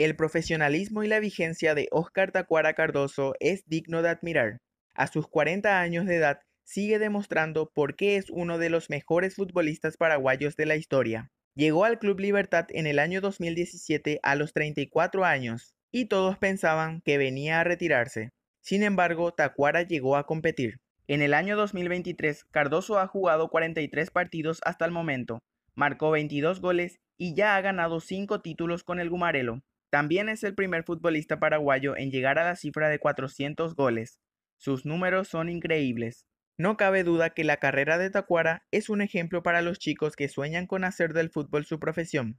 El profesionalismo y la vigencia de Óscar Tacuara Cardoso es digno de admirar. A sus 40 años de edad sigue demostrando por qué es uno de los mejores futbolistas paraguayos de la historia. Llegó al Club Libertad en el año 2017 a los 34 años y todos pensaban que venía a retirarse. Sin embargo, Tacuara llegó a competir. En el año 2023, Cardoso ha jugado 43 partidos hasta el momento, marcó 22 goles y ya ha ganado 5 títulos con el Gumarelo. También es el primer futbolista paraguayo en llegar a la cifra de 400 goles. Sus números son increíbles. No cabe duda que la carrera de Tacuara es un ejemplo para los chicos que sueñan con hacer del fútbol su profesión.